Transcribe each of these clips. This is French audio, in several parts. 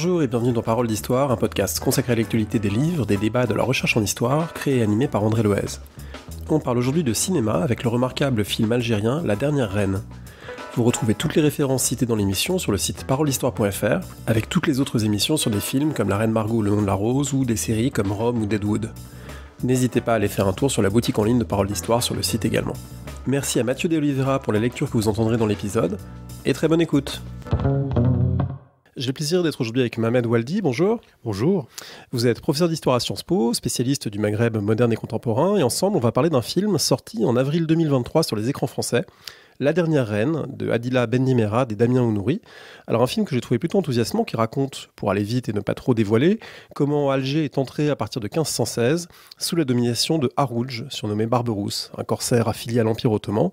Bonjour et bienvenue dans Parole d'Histoire, un podcast consacré à l'actualité des livres, des débats de la recherche en histoire, créé et animé par André Loez. On parle aujourd'hui de cinéma avec le remarquable film algérien La Dernière Reine. Vous retrouvez toutes les références citées dans l'émission sur le site parolehistoire.fr, avec toutes les autres émissions sur des films comme La Reine Margot, Le Nom de la Rose, ou des séries comme Rome ou Deadwood. N'hésitez pas à aller faire un tour sur la boutique en ligne de Parole d'Histoire sur le site également. Merci à Mathieu De Oliveira pour les lectures que vous entendrez dans l'épisode, et très bonne écoute. J'ai le plaisir d'être aujourd'hui avec Mohamed Waldi. Bonjour. Bonjour. Vous êtes professeur d'histoire à Sciences Po, spécialiste du Maghreb moderne et contemporain. Et ensemble, on va parler d'un film sorti en avril 2023 sur les écrans français. La dernière reine de Adila Dimera ben et Damien Ounouri. Alors un film que j'ai trouvé plutôt enthousiasmant qui raconte, pour aller vite et ne pas trop dévoiler, comment Alger est entré à partir de 1516 sous la domination de Harouj, surnommé Barberousse, un corsaire affilié à l'Empire ottoman.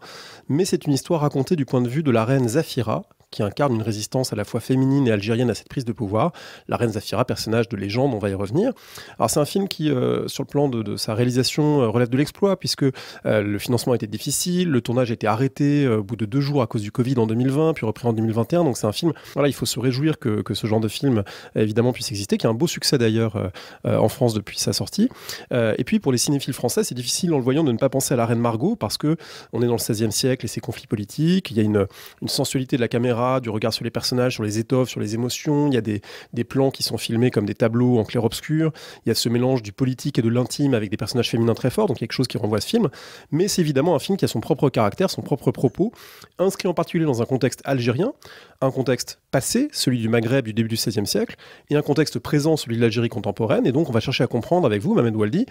Mais c'est une histoire racontée du point de vue de la reine Zafira, qui incarne une résistance à la fois féminine et algérienne à cette prise de pouvoir. La reine Zafira, personnage de légende, on va y revenir. Alors c'est un film qui, euh, sur le plan de, sa réalisation, euh, relève de l'exploit, puisque euh, le financement était difficile, le tournage a été arrêté au bout de deux jours à cause du Covid en 2020, puis repris en 2021. Donc c'est un film, voilà, il faut se réjouir que, que, ce genre de film, évidemment, puisse exister, qui a un beau succès d'ailleurs en France depuis sa sortie. et puis pour les cinéphiles français, c'est difficile en le voyant de ne pas penser à la reine Margot, parce que on est dans le 16e siècle et ses conflits politiques, il y a une, une sensualité de la caméra du regard sur les personnages, sur les étoffes, sur les émotions. Il y a des, plans qui sont filmés comme des tableaux en clair-obscur. Il y a ce mélange du politique et de l'intime avec des personnages féminins très forts, donc quelque chose qui renvoie à ce film. Mais c'est évidemment un film qui a son propre caractère, son propre propos, inscrit en particulier dans un contexte algérien, un contexte passé, celui du Maghreb du début du XVIe siècle, et un contexte présent, celui de l'Algérie contemporaine. Et donc, on va chercher à comprendre avec vous, Mohamed Waldi,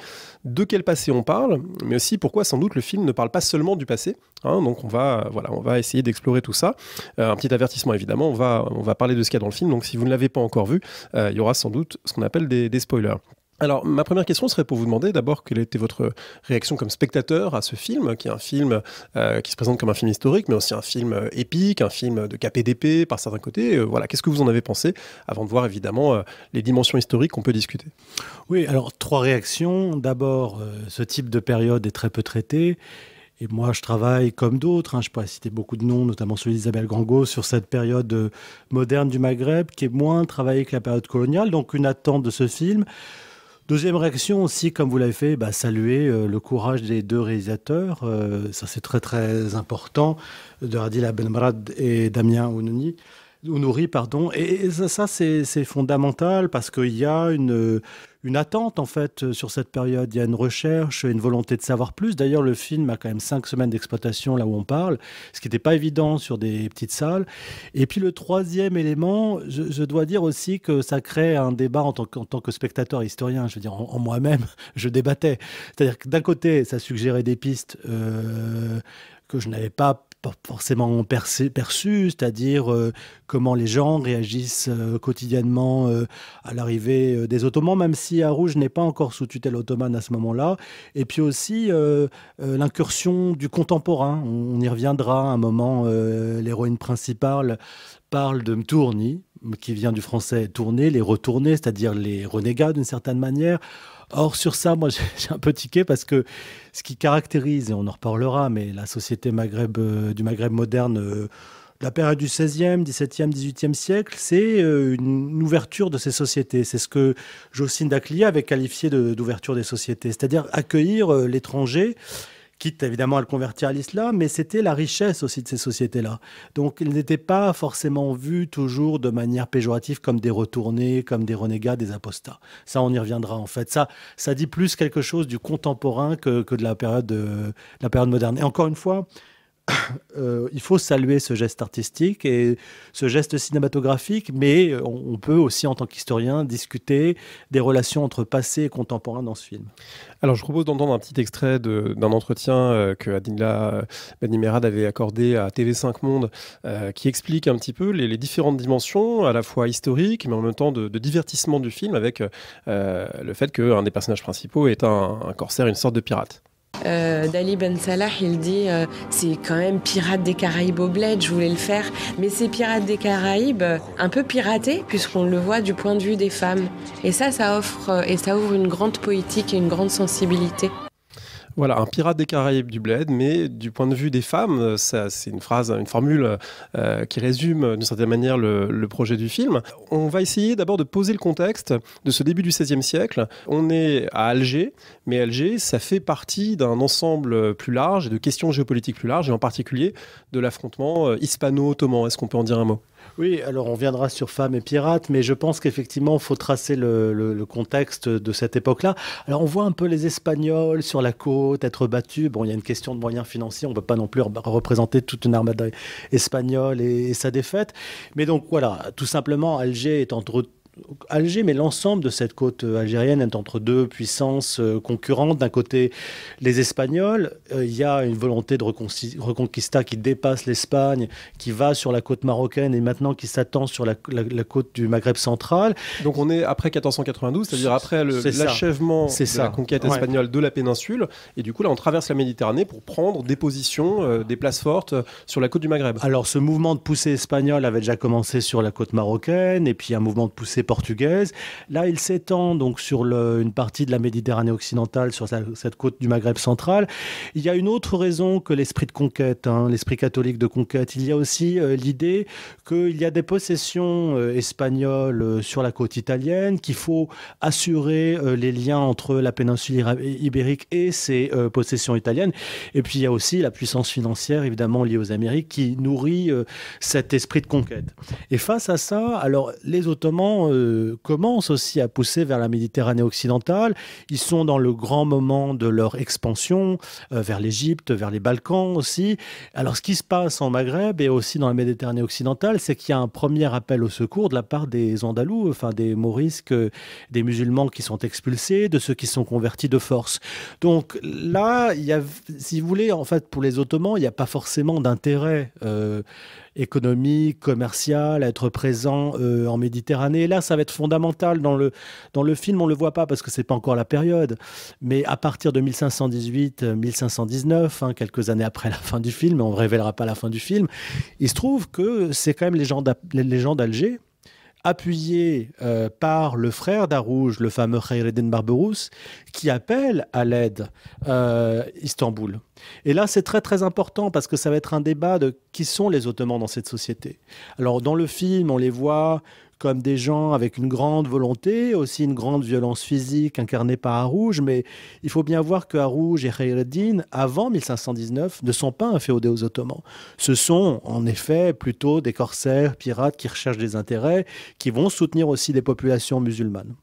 de quel passé on parle, mais aussi pourquoi, sans doute, le film ne parle pas seulement du passé. Hein. donc, on va, voilà, on va essayer d'explorer tout ça. Euh, un petit Avertissement évidemment, on va, on va parler de ce qu'il y a dans le film. Donc si vous ne l'avez pas encore vu, euh, il y aura sans doute ce qu'on appelle des, spoilers. Alors, ma première question serait pour vous demander d'abord quelle était votre réaction comme spectateur à ce film, qui est un film euh, qui se présente comme un film historique, mais aussi un film euh, épique, un film de KPDP par certains côtés. voilà, qu'est-ce que vous en avez pensé avant de voir évidemment les dimensions historiques qu'on peut discuter Oui, alors trois réactions. D'abord, ce type de période est très peu traité. Et moi, je travaille comme d'autres, hein. je pourrais citer beaucoup de noms, notamment celui d'Isabelle Grango, sur cette période euh, moderne du Maghreb, qui est moins travaillée que la période coloniale, donc une attente de ce film. Deuxième réaction aussi, comme vous l'avez fait, bah, saluer euh, le courage des deux réalisateurs. Euh, ça, c'est très, très important, de Radila Benmrad et Damien Ounouni. Ounouri, pardon. Et, ça, ça c'est fondamental parce qu'il y a une une attente en fait euh, sur cette période. Il y a une recherche, une volonté de savoir plus. D'ailleurs, le film a quand même cinq semaines d'exploitation là où on parle, ce qui n'était pas évident sur des petites salles. Et puis le troisième élément, je, dois dire aussi que ça crée un débat en tant, que spectateur historien. Je veux dire, en, moi-même, je débattais. C'est-à-dire que d'un côté, ça suggérait des pistes. Euh, que je n'avais pas forcément perçu, c'est-à-dire euh, comment les gens réagissent euh, quotidiennement euh, à l'arrivée des Ottomans, même si Arouge n'est pas encore sous tutelle ottomane à ce moment-là. Et puis aussi l'incursion du contemporain, on, y reviendra un moment, l'héroïne principale parle de Mtourni, qui vient du français tourner, les retourner, c'est-à-dire les renégats d'une certaine manière. Or, sur ça, moi, j'ai un peu tiqué parce que ce qui caractérise, et on en reparlera, mais la société Maghreb, euh, du Maghreb moderne, euh, de la période du 16e, 17 siècle, c'est euh, une ouverture de ces sociétés. C'est ce que Jocelyne Daclia avait qualifié d'ouverture des sociétés, c'est-à-dire accueillir l'étranger quitte évidemment à le convertir à l'islam, mais c'était la richesse aussi de ces sociétés-là. Donc ils n'étaient pas forcément vus toujours de manière péjorative comme des retournés, comme des renégats, des apostats. Ça, on y reviendra en fait. Ça, ça dit plus quelque chose du contemporain que, de la période, de la période moderne. Et encore une fois, Euh, il faut saluer ce geste artistique et ce geste cinématographique, mais on, peut aussi, en tant qu'historien, discuter des relations entre passé et contemporain dans ce film. Alors, je propose d'entendre un petit extrait d'un entretien euh, que Adinla euh, Benimerad avait accordé à TV5 Monde, qui explique un petit peu les, différentes dimensions, à la fois historiques, mais en même temps de, divertissement du film, avec le fait qu'un des personnages principaux est un corsaire, une sorte de pirate. Euh, dali Ben Salah, il dit euh, c'est quand même pirate des Caraïbes au bled, je voulais le faire, mais c'est pirate des Caraïbes euh, un peu piraté puisqu'on le voit du point de vue des femmes. Et ça, ça offre et ça ouvre une grande poétique et une grande sensibilité. Voilà, un pirate des Caraïbes du Bled, mais du point de vue des femmes, euh, c'est une phrase, une formule euh, qui résume euh, d'une certaine manière le, projet du film. On va essayer d'abord de poser le contexte de ce début du XVIe siècle. On est à Alger, mais Alger, ça fait partie d'un ensemble plus large et de questions géopolitiques plus larges, et en particulier de l'affrontement hispano-ottoman. Est-ce qu'on peut en dire un mot oui, alors on viendra sur Femmes et Pirates, mais je pense qu'effectivement, il faut tracer le, contexte de cette époque-là. Alors on voit un peu les Espagnols sur la côte être battus. Bon, il y a une question de moyens financiers, on ne peut pas non plus représenter toute une armada espagnole et sa défaite. Mais donc voilà, tout simplement, Alger est entre Alger, mais l'ensemble de cette côte euh, algérienne est entre deux puissances euh, concurrentes. D'un côté, les Espagnols, euh, il y a une volonté de reconquista qui dépasse l'Espagne, qui va sur la côte marocaine et maintenant qui s'attend sur la, côte du Maghreb central. Donc on est après 1492, c'est-à-dire après l'achèvement de la conquête espagnole de la péninsule, et du coup là on traverse la Méditerranée pour prendre des positions, des places fortes sur la côte du Maghreb. Alors ce mouvement de poussée espagnole avait déjà commencé sur la côte marocaine, et puis un mouvement de poussée portugaise. Là, il s'étend donc sur une partie de la Méditerranée occidentale, sur cette côte du Maghreb central. Il y a une autre raison que l'esprit de conquête, hein, l'esprit catholique de conquête. Il y a aussi euh, l'idée qu'il y a des possessions euh, espagnoles euh, sur la côte italienne, qu'il faut assurer les liens entre la péninsule ibérique et ses possessions italiennes. Et puis, il y a aussi la puissance financière, évidemment, liée aux Amériques, qui nourrit cet esprit de conquête. Et face à ça, alors les Ottomans commence euh, commencent aussi à pousser vers la Méditerranée occidentale. Ils sont dans le grand moment de leur expansion euh, vers l'Égypte, vers les Balkans aussi. Alors ce qui se passe en Maghreb et aussi dans la Méditerranée occidentale, c'est qu'il y a un premier appel au secours de la part des Andalous, enfin des maurisques, euh, des musulmans qui sont expulsés, de ceux qui sont convertis de force. Donc là, il y a, si vous voulez, en fait, pour les Ottomans, il n'y a pas forcément d'intérêt économique, commercial à être présent en Méditerranée. Et là, ça va être fondamental dans le, dans le film. On ne le voit pas parce que ce n'est pas encore la période. Mais à partir de 1518, 1519, euh, hein, quelques années après la fin du film, on ne révélera pas la fin du film, il se trouve que c'est quand même les gens d'Alger appuyés euh, par le frère d'Arouge, le fameux Khayreddin Barberousse, qui appelle à l'aide euh, Istanbul. Et là, c'est très très important parce que ça va être un débat de qui sont les Ottomans dans cette société. Alors, dans le film, on les voit comme des gens avec une grande volonté, aussi une grande violence physique incarnée par Harouge, mais il faut bien voir que Harouge et Khayreddin, avant 1519, ne sont pas inféodés aux Ottomans. Ce sont en effet plutôt des corsaires, pirates qui recherchent des intérêts, qui vont soutenir aussi les populations musulmanes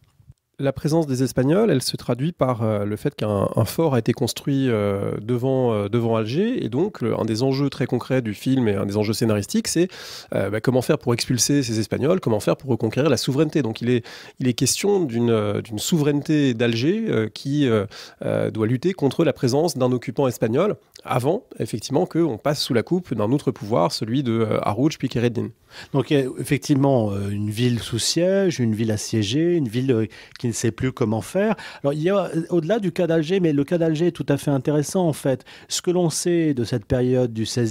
la présence des Espagnols, elle se traduit par euh, le fait qu'un fort a été construit euh, devant, euh, devant Alger. Et donc, un des enjeux très concrets du film et un des enjeux scénaristiques, c'est bah, comment faire pour expulser ces Espagnols, comment faire pour reconquérir la souveraineté. Donc, il est, il est question d'une souveraineté d'Alger qui doit lutter contre la présence d'un occupant espagnol avant, effectivement, qu'on passe sous la coupe d'un autre pouvoir, celui de Harouj puis Kereddin. Donc, effectivement, une ville sous siège, une ville assiégée, une ville qui ne sait plus comment faire. Alors, il y a euh, au-delà du cas d'Alger, mais le cas d'Alger est tout à fait intéressant en fait. Ce que l'on sait de cette période du 16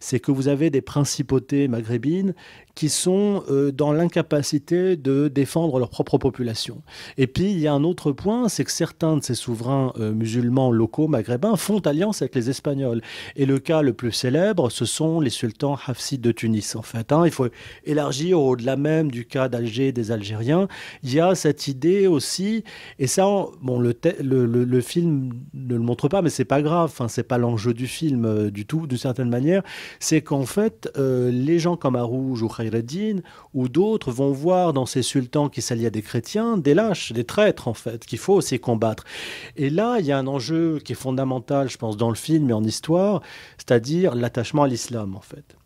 c'est que vous avez des principautés maghrébines qui sont euh, dans l'incapacité de défendre leur propre population. Et puis, il y a un autre point, c'est que certains de ces souverains euh, musulmans locaux maghrébins font alliance avec les Espagnols. Et le cas le plus célèbre, ce sont les sultans hafsides de Tunis, en fait. Hein. Il faut élargir au-delà même du cas d'Alger des Algériens. Il y a cette idée aussi, et ça, bon, le, le, film ne le montre pas, mais c'est pas grave, enfin, c'est pas l'enjeu du film euh, du tout, d'une certaine manière, c'est qu'en fait, les gens comme Arouge ou Khayr ou d'autres vont voir dans ces sultans qui s'allient à des chrétiens des lâches, des traîtres en fait, qu'il faut aussi combattre. Et là, il y a un enjeu qui est fondamental, je pense, dans le film et en histoire, c'est-à-dire l'attachement à l'islam en fait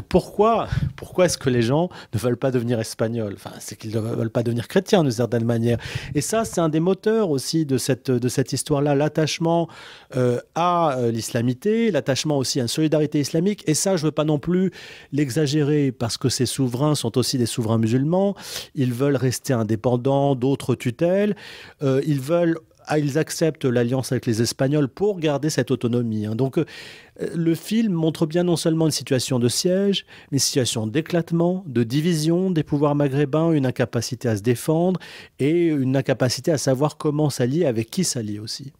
pourquoi, pourquoi est-ce que les gens ne veulent pas devenir espagnols Enfin, c'est qu'ils ne veulent pas devenir chrétiens d'une certaine manière. Et ça, c'est un des moteurs aussi de cette, de cette histoire-là, l'attachement euh, à euh, l'islamité, l'attachement aussi à une solidarité islamique. Et ça, je ne veux pas non plus l'exagérer parce que ces souverains sont aussi des souverains musulmans. Ils veulent rester indépendants d'autres tutelles. Euh, ils veulent ah, ils acceptent l'alliance avec les Espagnols pour garder cette autonomie. Hein. Donc euh, le film montre bien non seulement une situation de siège, mais une situation d'éclatement, de division des pouvoirs maghrébins, une incapacité à se défendre et une incapacité à savoir comment s'allier, avec qui s'allier aussi.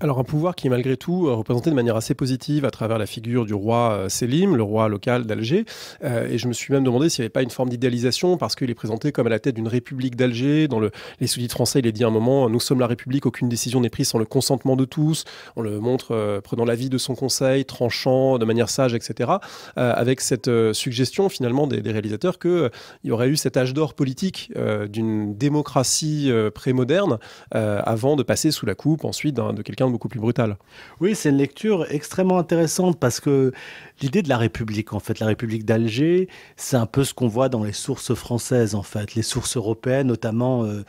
Alors un pouvoir qui est malgré tout euh, représenté de manière assez positive à travers la figure du roi euh, Selim, le roi local d'Alger. Euh, et je me suis même demandé s'il n'y avait pas une forme d'idéalisation parce qu'il est présenté comme à la tête d'une république d'Alger. Dans le, les sous français, il est dit à un moment Nous sommes la république, aucune décision n'est prise sans le consentement de tous. On le montre prenant l'avis de son conseil, tranchant de manière sage, etc. avec cette suggestion finalement des, réalisateurs qu'il y aurait eu cet âge d'or politique d'une démocratie prémoderne avant de passer sous la coupe ensuite de quelqu'un beaucoup plus brutale. Oui, c'est une lecture extrêmement intéressante parce que l'idée de la République, en fait, la République d'Alger, c'est un peu ce qu'on voit dans les sources françaises, en fait, les sources européennes, notamment euh,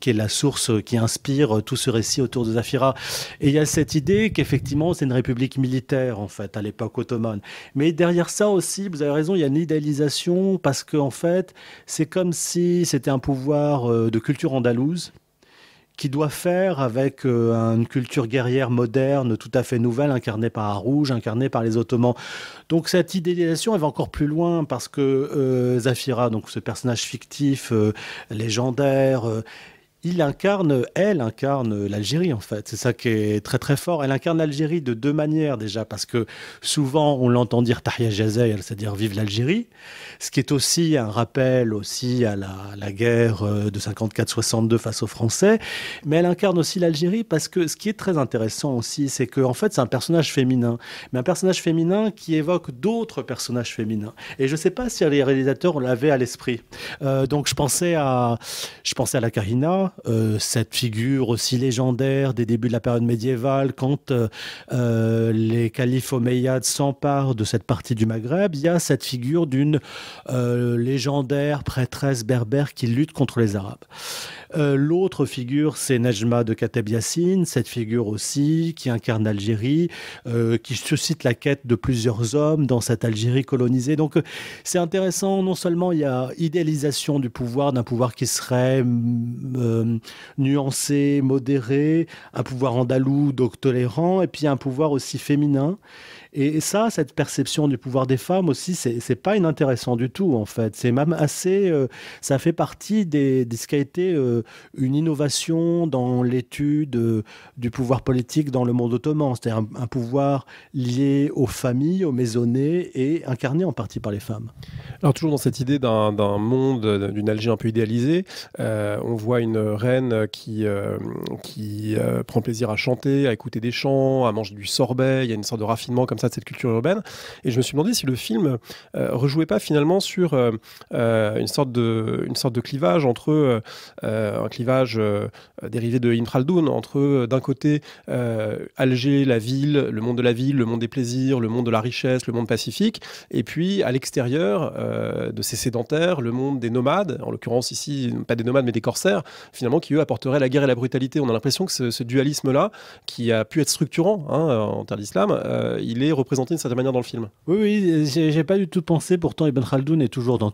qui est la source qui inspire euh, tout ce récit autour de Zafira. Et il y a cette idée qu'effectivement, c'est une République militaire, en fait, à l'époque ottomane. Mais derrière ça aussi, vous avez raison, il y a une idéalisation parce qu'en en fait, c'est comme si c'était un pouvoir euh, de culture andalouse qui doit faire avec euh, une culture guerrière moderne tout à fait nouvelle, incarnée par Arouge, incarnée par les Ottomans. Donc cette idéalisation, elle va encore plus loin parce que euh, Zafira, donc ce personnage fictif euh, légendaire, il incarne, elle incarne l'Algérie en fait. C'est ça qui est très très fort. Elle incarne l'Algérie de deux manières déjà, parce que souvent on l'entend dire Tahia Jazeel, c'est-à-dire vive l'Algérie, ce qui est aussi un rappel aussi à la, guerre euh, de 54-62 face aux Français. Mais elle incarne aussi l'Algérie parce que ce qui est très intéressant aussi, c'est que en fait c'est un personnage féminin, mais un personnage féminin qui évoque d'autres personnages féminins. Et je ne sais pas si les réalisateurs l'avaient à l'esprit. Euh, donc je pensais à, je pensais à la Karina euh, cette figure aussi légendaire des débuts de la période médiévale, quand euh, euh, les califes omeyyades s'emparent de cette partie du Maghreb, il y a cette figure d'une légendaire prêtresse berbère qui lutte contre les Arabes. Euh, l'autre figure, c'est Najma de Yassine, cette figure aussi qui incarne l'Algérie, euh, qui suscite la quête de plusieurs hommes dans cette Algérie colonisée. Donc euh, c'est intéressant, non seulement il y a idéalisation du pouvoir, d'un pouvoir qui serait mm, nuancé, modéré, un pouvoir andalou, donc tolérant, et puis un pouvoir aussi féminin. Et ça, cette perception du pouvoir des femmes aussi, c'est pas inintéressant du tout, en fait. C'est même assez. Euh, ça fait partie de ce qui a été euh, une innovation dans l'étude euh, du pouvoir politique dans le monde ottoman. cest un, pouvoir lié aux familles, aux maisonnées et incarné en partie par les femmes. Alors, toujours dans cette idée d'un monde, d'une Algérie un peu idéalisée, on voit une reine qui, qui prend plaisir à chanter, à écouter des chants, à manger du sorbet. Il y a une sorte de raffinement comme de cette culture urbaine. Et je me suis demandé si le film euh, rejouait pas finalement sur euh, euh, une, sorte de, une sorte de clivage entre un clivage dérivé de Infraldoun, entre d'un côté Alger, la ville, le monde de la ville, le monde des plaisirs, le monde de la richesse, le monde pacifique, et puis à l'extérieur de ces sédentaires, le monde des nomades, en l'occurrence ici, pas des nomades mais des corsaires, finalement qui eux apporteraient la guerre et la brutalité. On a l'impression que ce, dualisme-là, qui a pu être structurant hein, en termes d'islam, il est représenté d'une certaine manière dans le film. Oui, oui, j'ai pas du tout pensé. Pourtant, Ibn Khaldoun est toujours dans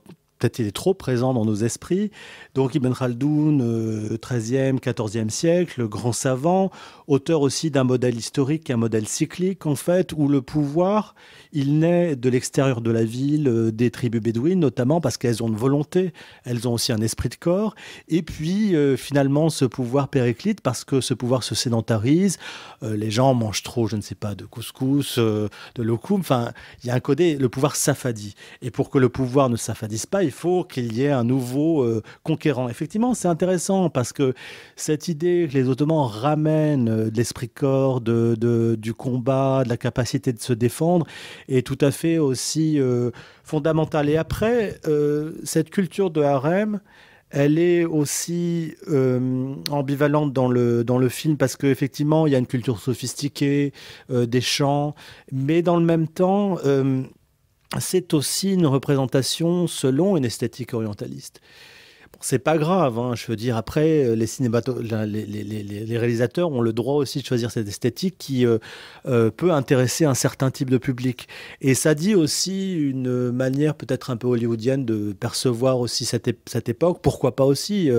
il est trop présent dans nos esprits. Donc Ibn Khaldoun, 13e, 14e siècle, grand savant, auteur aussi d'un modèle historique, un modèle cyclique en fait, où le pouvoir, il naît de l'extérieur de la ville, euh, des tribus bédouines notamment, parce qu'elles ont une volonté, elles ont aussi un esprit de corps. Et puis euh, finalement ce pouvoir périclite, parce que ce pouvoir se sédentarise, euh, les gens mangent trop, je ne sais pas, de couscous, de lokoum, enfin il y a un codé, le pouvoir s'affadit. Et pour que le pouvoir ne s'affadisse pas, il faut qu'il y ait un nouveau euh, conquérant. Effectivement, c'est intéressant parce que cette idée que les Ottomans ramènent euh, de l'esprit-corps, de, du combat, de la capacité de se défendre est tout à fait aussi euh, fondamentale. Et après, cette culture de harem, elle est aussi ambivalente dans le, dans le film parce qu'effectivement, il y a une culture sophistiquée des chants, mais dans le même temps, c'est aussi une représentation selon une esthétique orientaliste. c'est pas grave, hein, je veux dire, après, euh, les, les, réalisateurs ont le droit aussi de choisir cette esthétique qui euh, euh, peut intéresser un certain type de public. Et ça dit aussi une manière peut-être un peu hollywoodienne de percevoir aussi cette, époque, pourquoi pas aussi,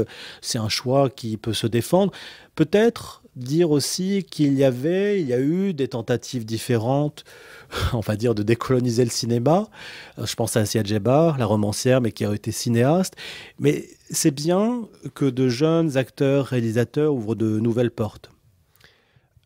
c'est un choix qui peut se défendre. Peut-être dire aussi qu'il y avait, il y a eu des tentatives différentes, on va dire, de décoloniser le cinéma. Euh, je pense à Sia Djebar, la romancière, mais qui a été cinéaste. Mais c'est bien que de jeunes acteurs, réalisateurs ouvrent de nouvelles portes.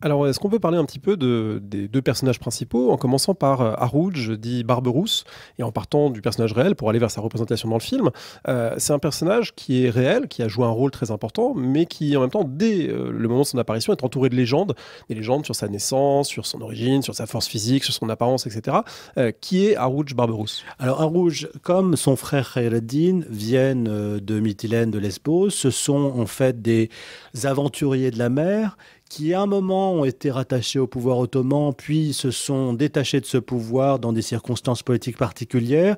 Alors, est-ce qu'on peut parler un petit peu des deux personnages principaux, en commençant par euh, Harouj, dit Barberousse, et en partant du personnage réel pour aller vers sa représentation dans le film euh, C'est un personnage qui est réel, qui a joué un rôle très important, mais qui, en même temps, dès euh, le moment de son apparition, est entouré de légendes, des légendes sur sa naissance, sur son origine, sur sa force physique, sur son apparence, etc. qui est Harouj Barberousse Alors, Harouj, comme son frère Khaireddin, viennent de Mytilène, de Lesbos. Ce sont en fait des aventuriers de la mer qui à un moment ont été rattachés au pouvoir ottoman, puis se sont détachés de ce pouvoir dans des circonstances politiques particulières.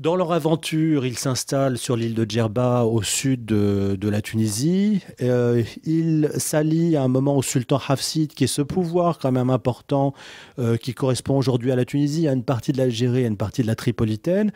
Dans leur aventure, ils s'installent sur l'île de Djerba au sud de, la Tunisie. Euh, ils s'allient à un moment au sultan Hafsid, qui est ce pouvoir quand même important euh, qui correspond aujourd'hui à la Tunisie, à une partie de l'Algérie, à une partie de la Tripolitaine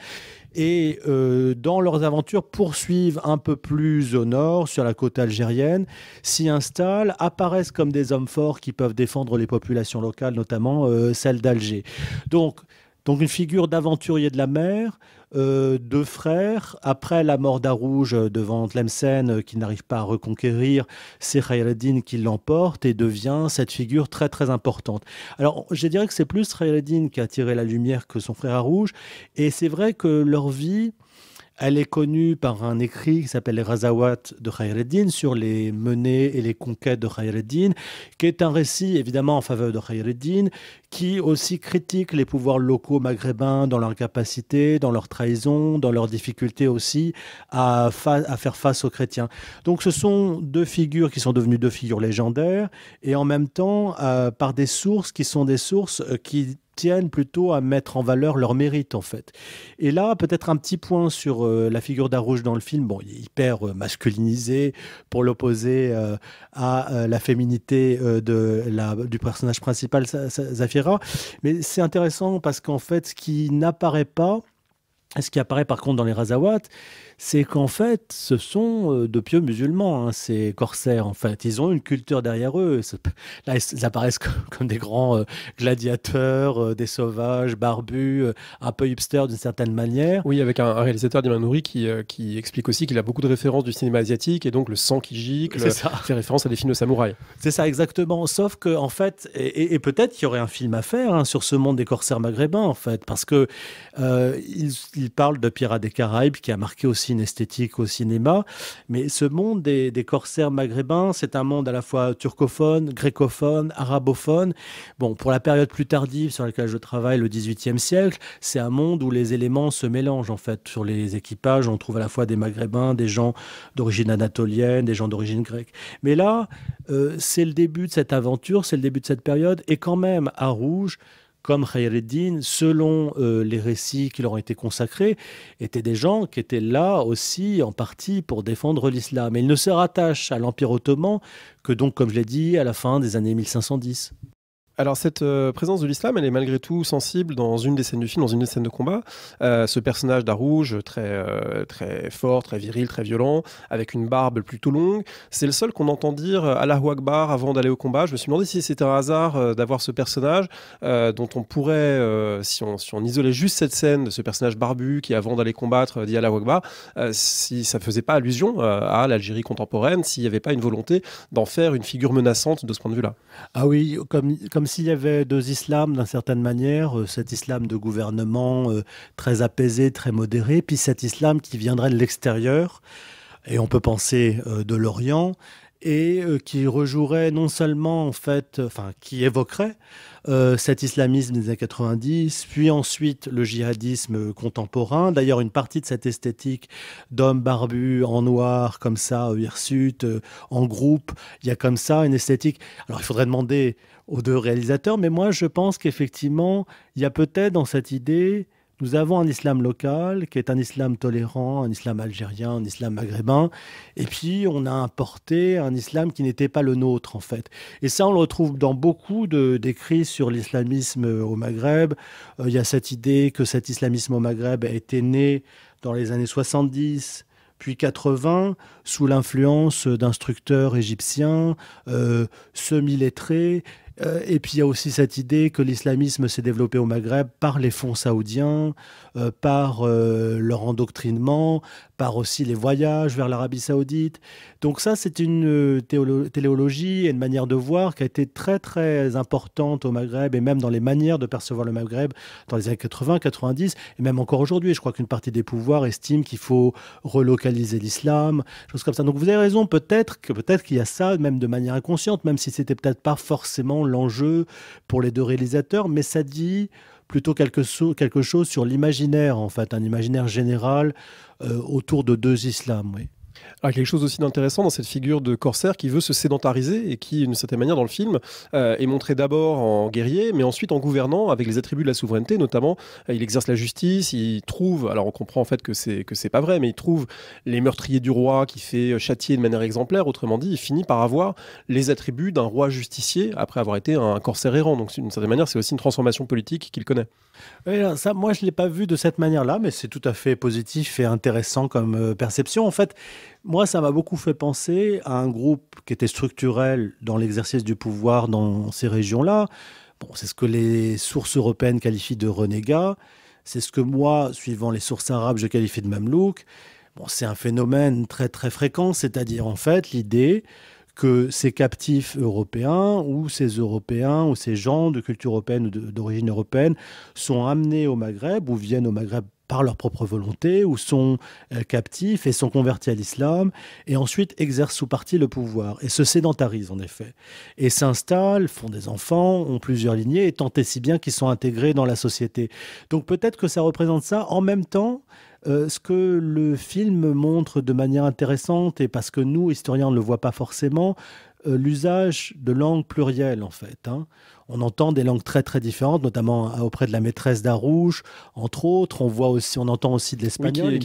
et euh, dans leurs aventures poursuivent un peu plus au nord, sur la côte algérienne, s'y installent, apparaissent comme des hommes forts qui peuvent défendre les populations locales, notamment euh, celles d'Alger. donc une figure d'aventurier de la mer, euh, deux frères. Après la mort d'Arouge devant Tlemcen, euh, qui n'arrive pas à reconquérir, c'est Khayreddin qui l'emporte et devient cette figure très très importante. Alors je dirais que c'est plus Khayreddin qui a tiré la lumière que son frère Arouge. Et c'est vrai que leur vie... Elle est connue par un écrit qui s'appelle Les Razawat de Khayreddin sur les menées et les conquêtes de Khayreddin, qui est un récit évidemment en faveur de Khayreddin, qui aussi critiquent les pouvoirs locaux maghrébins dans leur capacité, dans leur trahison, dans leur difficulté aussi à, à faire face aux chrétiens. Donc ce sont deux figures qui sont devenues deux figures légendaires et en même temps euh, par des sources qui sont des sources euh, qui tiennent plutôt à mettre en valeur leur mérite en fait. Et là, peut-être un petit point sur euh, la figure d'Arouge dans le film. Bon, il est hyper masculinisé pour l'opposer à la féminité de la, du personnage principal, Zafir mais c'est intéressant parce qu'en fait, ce qui n'apparaît pas, ce qui apparaît par contre dans les razawat, c'est qu'en fait, ce sont euh, de pieux musulmans, hein, ces corsaires. En fait, ils ont une culture derrière eux. Là, ils apparaissent comme, des grands euh, gladiateurs, euh, des sauvages, barbus, un peu hipsters d'une certaine manière. Oui, avec un, réalisateur d'Imanouri qui, qui explique aussi qu'il a beaucoup de références du cinéma asiatique et donc le sang qui gicle ça. fait référence à des films de samouraïs. C'est ça, exactement. Sauf que, en fait, et, peut-être qu'il y aurait un film à faire hein, sur ce monde des corsaires maghrébins, en fait, parce que ils il parle de Pirates des Caraïbes, qui a marqué aussi une esthétique au cinéma. Mais ce monde des, corsaires maghrébins, c'est un monde à la fois turcophone, grécophone, arabophone. Bon, pour la période plus tardive sur laquelle je travaille, le XVIIIe siècle, c'est un monde où les éléments se mélangent, en fait. Sur les équipages, on trouve à la fois des maghrébins, des gens d'origine anatolienne, des gens d'origine grecque. Mais là, euh, c'est le début de cette aventure, c'est le début de cette période. Et quand même, à Rouge, comme Khayreddin, selon euh, les récits qui leur ont été consacrés, étaient des gens qui étaient là aussi en partie pour défendre l'islam. Et ils ne se rattachent à l'Empire ottoman que donc, comme je l'ai dit, à la fin des années 1510. Alors cette euh, présence de l'islam, elle est malgré tout sensible dans une des scènes du film, dans une des scènes de combat. Euh, ce personnage d'Arouge, très, euh, très fort, très viril, très violent, avec une barbe plutôt longue, c'est le seul qu'on entend dire la Akbar avant d'aller au combat. Je me suis demandé si c'était un hasard d'avoir ce personnage dont on pourrait, si on, si, on, isolait juste cette scène de ce personnage barbu qui avant d'aller combattre dit la Akbar, si ça faisait pas allusion à l'Algérie contemporaine, s'il n'y avait pas une volonté d'en faire une figure menaçante de ce point de vue-là. Ah oui, comme, comme comme s'il y avait deux islams d'une certaine manière, euh, cet islam de gouvernement euh, très apaisé, très modéré, puis cet islam qui viendrait de l'extérieur, et on peut penser euh, de l'Orient, et qui rejouerait non seulement en fait, enfin qui évoquerait cet islamisme des années 90, puis ensuite le djihadisme contemporain. D'ailleurs, une partie de cette esthétique d'hommes barbus en noir, comme ça, hirsutes, en groupe, il y a comme ça une esthétique. Alors, il faudrait demander aux deux réalisateurs, mais moi je pense qu'effectivement, il y a peut-être dans cette idée, nous avons un islam local qui est un islam tolérant, un islam algérien, un islam maghrébin, et puis on a importé un islam qui n'était pas le nôtre en fait. Et ça, on le retrouve dans beaucoup d'écrits sur l'islamisme au Maghreb. Euh, il y a cette idée que cet islamisme au Maghreb a été né dans les années 70 puis 80, sous l'influence d'instructeurs égyptiens, euh, semi-lettrés, euh, et puis il y a aussi cette idée que l'islamisme s'est développé au Maghreb par les fonds saoudiens, euh, par euh, leur endoctrinement, par aussi les voyages vers l'Arabie saoudite. Donc ça, c'est une euh, téléologie et une manière de voir qui a été très très importante au Maghreb et même dans les manières de percevoir le Maghreb dans les années 80, 90 et même encore aujourd'hui. Je crois qu'une partie des pouvoirs estime qu'il faut relocaliser l'islam, choses comme ça. Donc vous avez raison, peut-être que peut-être qu'il y a ça même de manière inconsciente, même si c'était peut-être pas forcément l'enjeu pour les deux réalisateurs, mais ça dit plutôt quelque, quelque chose sur l'imaginaire, en fait, un imaginaire général euh, autour de deux islams. Oui. Ah, quelque chose aussi d'intéressant dans cette figure de corsaire qui veut se sédentariser et qui, d'une certaine manière, dans le film, euh, est montré d'abord en guerrier, mais ensuite en gouvernant avec les attributs de la souveraineté, notamment euh, il exerce la justice, il trouve, alors on comprend en fait que c'est que c'est pas vrai, mais il trouve les meurtriers du roi qui fait euh, châtier de manière exemplaire. Autrement dit, il finit par avoir les attributs d'un roi justicier après avoir été un corsaire errant. Donc d'une certaine manière, c'est aussi une transformation politique qu'il connaît. ça, moi je l'ai pas vu de cette manière-là, mais c'est tout à fait positif et intéressant comme perception. En fait, moi, ça m'a beaucoup fait penser à un groupe qui était structurel dans l'exercice du pouvoir dans ces régions-là. Bon, c'est ce que les sources européennes qualifient de renégat. C'est ce que moi, suivant les sources arabes, je qualifie de mamelouk. Bon, c'est un phénomène très très fréquent, c'est-à-dire en fait l'idée que ces captifs européens ou ces Européens ou ces gens de culture européenne ou d'origine européenne sont amenés au Maghreb ou viennent au Maghreb par leur propre volonté ou sont euh, captifs et sont convertis à l'islam et ensuite exercent sous partie le pouvoir et se sédentarisent en effet et s'installent, font des enfants, ont plusieurs lignées et tant et si bien qu'ils sont intégrés dans la société. Donc peut-être que ça représente ça en même temps euh, ce que le film montre de manière intéressante, et parce que nous, historiens, ne le voit pas forcément, euh, l'usage de langue plurielles, en fait. Hein on entend des langues très très différentes, notamment euh, auprès de la maîtresse d'Arouche, entre autres. On voit aussi, on entend aussi de l'espagnol. Hein. il y a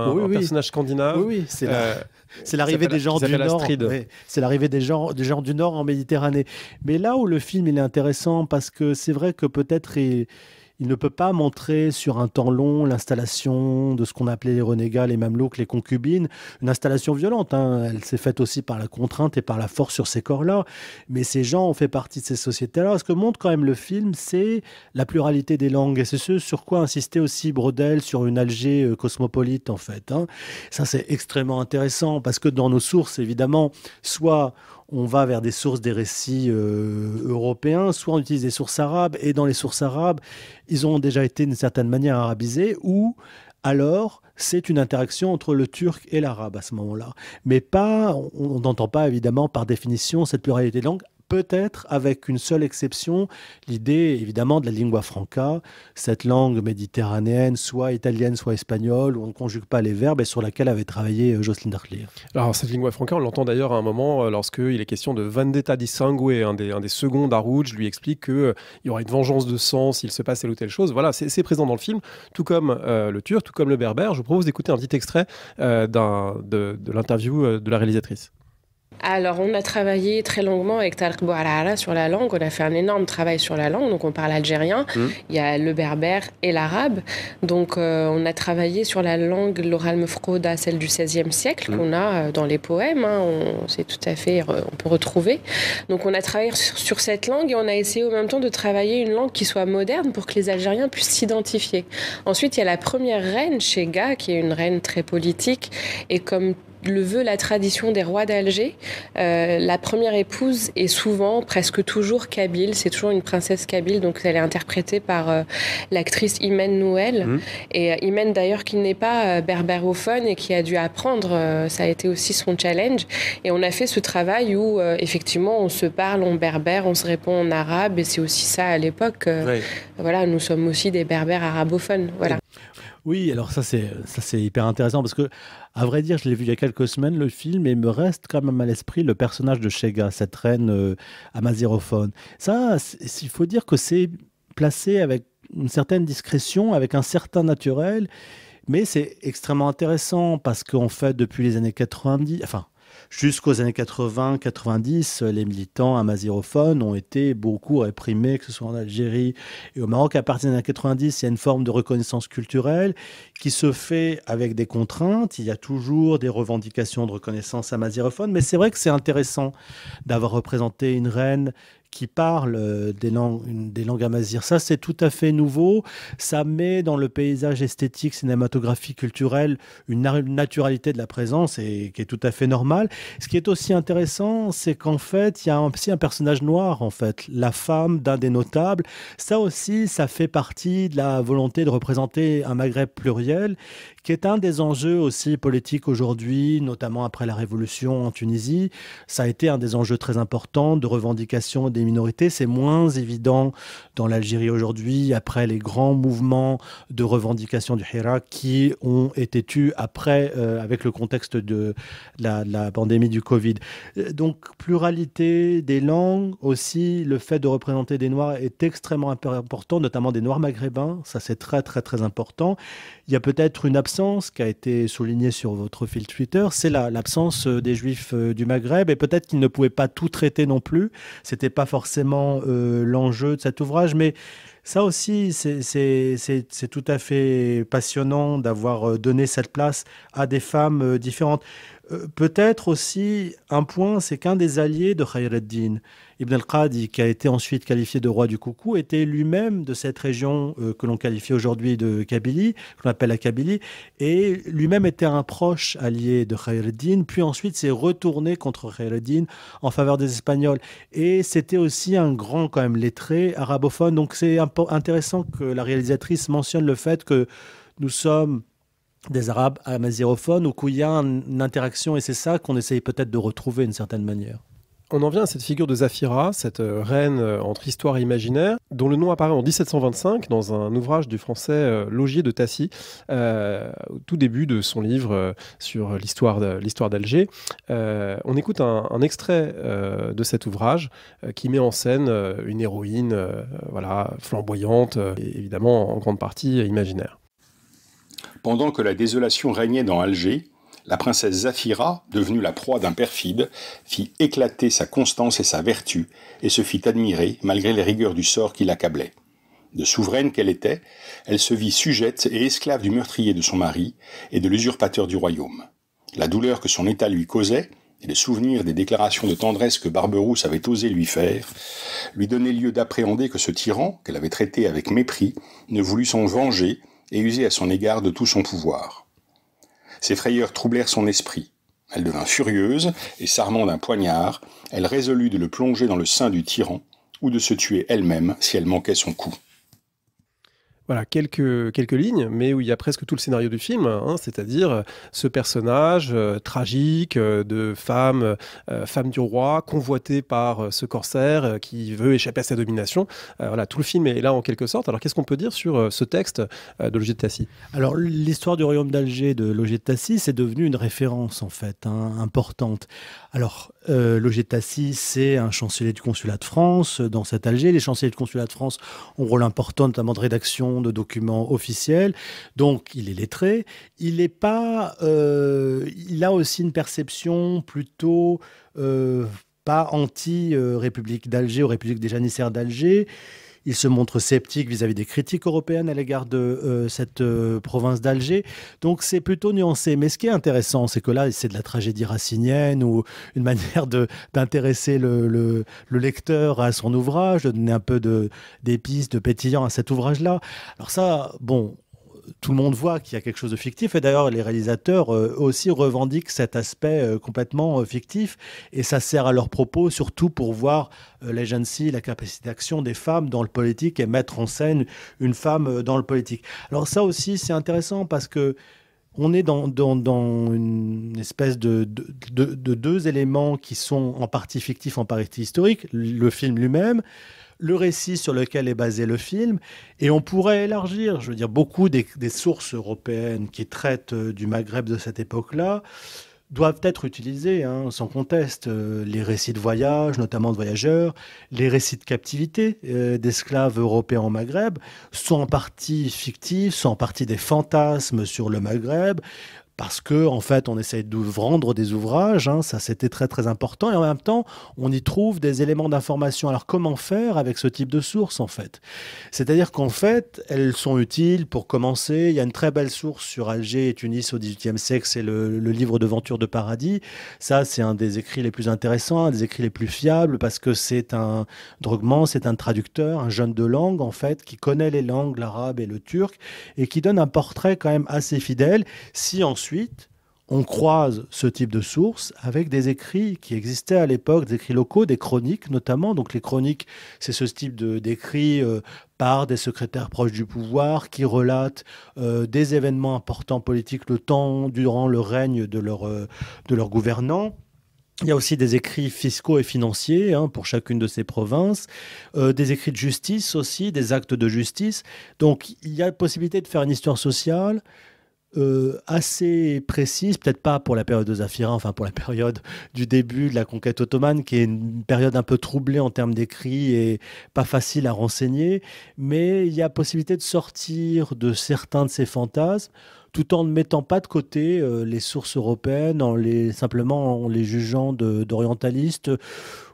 un, personnage scandinave. Oui, c'est l'arrivée des gens du Nord. C'est l'arrivée des gens, du Nord en Méditerranée. Mais là où le film est intéressant, parce que c'est vrai que peut-être il, il ne peut pas montrer sur un temps long l'installation de ce qu'on appelait les renégats, les mamelouks, les concubines, une installation violente. Hein. Elle s'est faite aussi par la contrainte et par la force sur ces corps-là. Mais ces gens ont fait partie de ces sociétés. Alors, ce que montre quand même le film, c'est la pluralité des langues. Et c'est ce sur quoi insistait aussi Brodel sur une Algérie euh, cosmopolite, en fait. Hein. Ça, c'est extrêmement intéressant parce que dans nos sources, évidemment, soit on va vers des sources, des récits euh, européens, soit on utilise des sources arabes, et dans les sources arabes, ils ont déjà été d'une certaine manière arabisés, ou alors c'est une interaction entre le turc et l'arabe à ce moment-là. Mais pas, on n'entend pas évidemment par définition cette pluralité de langues, peut-être avec une seule exception, l'idée évidemment de la lingua franca, cette langue méditerranéenne, soit italienne, soit espagnole, où on ne conjugue pas les verbes et sur laquelle avait travaillé euh, Jocelyn Darclier. Alors cette lingua franca, on l'entend d'ailleurs à un moment euh, lorsqu'il est question de vendetta di sangue, un des, secondes à rouge, lui explique qu'il euh, y aura une vengeance de sang s'il se passe telle ou telle chose. Voilà, c'est présent dans le film, tout comme le turc, tout comme le berbère. Je vous propose d'écouter un petit extrait de l'interview de la réalisatrice alors, on a travaillé très longuement avec Tarq Bouarara sur la langue. On a fait un énorme travail sur la langue. Donc, on parle algérien. Mmh. Il y a le berbère et l'arabe. Donc, euh, on a travaillé sur la langue, l'oral mefrouda, celle du XVIe siècle, mmh. qu'on a euh, dans les poèmes. Hein. on sait tout à fait, on peut retrouver. Donc, on a travaillé sur, cette langue et on a essayé au même temps de travailler une langue qui soit moderne pour que les Algériens puissent s'identifier. Ensuite, il y a la première reine, Chega, qui est une reine très politique. Et comme le veut la tradition des rois d'Alger. Euh, la première épouse est souvent, presque toujours, kabyle. C'est toujours une princesse kabyle, donc elle est interprétée par euh, l'actrice Imen Nouel. Mmh. Et euh, Imen, d'ailleurs, qui n'est pas berbérophone et qui a dû apprendre, ça a été aussi son challenge. Et on a fait ce travail où, effectivement, on se parle en berbère, on se répond en arabe, et c'est aussi ça à l'époque. Voilà, nous sommes aussi des berbères arabophones. Voilà. Oui, alors ça c'est ça c'est hyper intéressant parce que à vrai dire, je l'ai vu il y a quelques semaines le film et me reste quand même à l'esprit le personnage de Shega, cette reine euh, amazérophone. Ça, il faut dire que c'est placé avec une certaine discrétion, avec un certain naturel, mais c'est extrêmement intéressant parce qu'en fait depuis les années 90, enfin Jusqu'aux années 80-90, les militants amazérophones ont été beaucoup réprimés, que ce soit en Algérie et au Maroc. À partir des années 90, il y a une forme de reconnaissance culturelle qui se fait avec des contraintes. Il y a toujours des revendications de reconnaissance amazérophone, mais c'est vrai que c'est intéressant d'avoir représenté une reine qui parlent euh, des langues, des langues Ça, c'est tout à fait nouveau. Ça met dans le paysage esthétique, cinématographique, culturel une naturalité de la présence et qui est tout à fait normale. Ce qui est aussi intéressant, c'est qu'en fait, il y a aussi un personnage noir, en fait, la femme d'un des notables. Ça aussi, ça fait partie de la volonté de représenter un Maghreb pluriel, qui est un des enjeux aussi politiques aujourd'hui, notamment après la révolution en Tunisie. Ça a été un des enjeux très importants de revendication des minorité C'est moins évident dans l'Algérie aujourd'hui, après les grands mouvements de revendication du Hira qui ont été tués après, euh, avec le contexte de la, la, pandémie du Covid. Euh, donc, pluralité des langues aussi, le fait de représenter des Noirs est extrêmement important, notamment des Noirs maghrébins. Ça, c'est très, très, très important. Il y a peut-être une absence qui a été soulignée sur votre fil Twitter, c'est l'absence euh, des Juifs euh, du Maghreb, et peut-être qu'ils ne pouvaient pas tout traiter non plus. C'était pas forcément euh, l'enjeu de cet ouvrage, mais ça aussi, c'est tout à fait passionnant d'avoir euh, donné cette place à des femmes euh, différentes. Euh, peut-être aussi un point, c'est qu'un des alliés de Khayreddin, Ibn al-Qadi, qui a été ensuite qualifié de roi du Coucou, était lui-même de cette région que l'on qualifie aujourd'hui de Kabylie, qu'on appelle la Kabylie, et lui-même était un proche allié de Khayreddin, puis ensuite s'est retourné contre Khayreddin en faveur des Espagnols. Et c'était aussi un grand, quand même, lettré arabophone, donc c'est un intéressant que la réalisatrice mentionne le fait que nous sommes des Arabes amazérophones ou qu'il y a une interaction et c'est ça qu'on essaye peut-être de retrouver d'une certaine manière. On en vient à cette figure de Zafira, cette euh, reine euh, entre histoire et imaginaire, dont le nom apparaît en 1725 dans un ouvrage du français euh, Logier de Tassy, au tout début de son livre sur l'histoire d'Alger. on écoute un, extrait de cet ouvrage qui met en scène une héroïne voilà, flamboyante et évidemment en grande partie imaginaire. Pendant que la désolation régnait dans Alger, la princesse Zaphira, devenue la proie d'un perfide, fit éclater sa constance et sa vertu, et se fit admirer malgré les rigueurs du sort qui l'accablait. De souveraine qu'elle était, elle se vit sujette et esclave du meurtrier de son mari et de l'usurpateur du royaume. La douleur que son état lui causait, et le souvenir des déclarations de tendresse que Barberousse avait osé lui faire, lui donnait lieu d'appréhender que ce tyran, qu'elle avait traité avec mépris, ne voulut s'en venger et user à son égard de tout son pouvoir. Ces frayeurs troublèrent son esprit. Elle devint furieuse, et s'armant d'un poignard, elle résolut de le plonger dans le sein du tyran, ou de se tuer elle-même si elle manquait son coup voilà, quelques, quelques lignes, mais où il y a presque tout le scénario du film, hein, c'est-à-dire euh, ce personnage euh, tragique euh, de femme, femme du roi, convoitée par ce corsaire qui veut échapper à sa domination. voilà, tout le film est là en quelque sorte. Alors qu'est-ce qu'on peut dire sur ce texte de Loger de Tassi Alors l'histoire du royaume d'Alger de Loger de Tassi, c'est devenu une référence en fait hein, importante. Alors, euh, Tassi, c'est un chancelier du consulat de France euh, dans cet Alger. Les chanceliers du consulat de France ont un rôle important, notamment de rédaction de documents officiels. Donc, il est lettré. Il pas. Euh, il a aussi une perception plutôt. Euh, pas anti-République d'Alger ou République des janissaires d'Alger. Il se montre sceptique vis-à-vis des critiques européennes à l'égard de euh, cette euh, province d'Alger. Donc c'est plutôt nuancé. Mais ce qui est intéressant, c'est que là, c'est de la tragédie racinienne ou une manière d'intéresser le, lecteur à son ouvrage, de donner un peu d'épices, de, de pétillant à cet ouvrage-là. Alors ça, bon, tout le monde voit qu'il y a quelque chose de fictif. Et d'ailleurs, les réalisateurs euh, aussi revendiquent cet aspect euh, complètement euh, fictif. Et ça sert à leur propos, surtout pour voir l'agency, la capacité d'action des femmes dans le politique et mettre en scène une femme dans le politique. Alors ça aussi, c'est intéressant parce que on est dans, une espèce de, deux éléments qui sont en partie fictifs, en partie historiques. Le film lui-même, le récit sur lequel est basé le film. Et on pourrait élargir, je veux dire, beaucoup des, sources européennes qui traitent euh, du Maghreb de cette époque-là doivent être utilisées hein, sans conteste, euh, les récits de voyage, notamment de voyageurs, les récits de captivité euh, d'esclaves européens au Maghreb, sont en partie fictifs, sont en partie des fantasmes sur le Maghreb, parce que en fait on essaye de vendre des ouvrages, hein, ça c'était très très important, et en même temps on y trouve des éléments d'information. Alors comment faire avec ce type de sources en fait C'est-à-dire qu'en fait elles sont utiles pour commencer, il y a une très belle source sur Alger et Tunis au XVIIIe siècle, c'est le, livre de Venture de Paradis, ça c'est un des écrits les plus intéressants, un des écrits les plus fiables, parce que c'est un droguement, c'est un traducteur, un jeune de langue en fait, qui connaît les langues, l'arabe et le turc, et qui donne un portrait quand même assez fidèle, si ensuite, on croise ce type de sources avec des écrits qui existaient à l'époque, des écrits locaux, des chroniques notamment. Donc les chroniques, c'est ce type d'écrits euh, par des secrétaires proches du pouvoir qui relatent euh, des événements importants politiques le temps durant le règne de leur, gouvernants. Euh, de leur gouvernant. Il y a aussi des écrits fiscaux et financiers hein, pour chacune de ces provinces, des écrits de justice aussi, des actes de justice. Donc il y a possibilité de faire une histoire sociale euh, assez précise, peut-être pas pour la période de Zafira, enfin pour la période du début de la conquête ottomane, qui est une période un peu troublée en termes d'écrit et pas facile à renseigner, mais il y a possibilité de sortir de certains de ces fantasmes tout en ne mettant pas de côté euh, les sources européennes, en les, simplement en les jugeant d'orientalistes.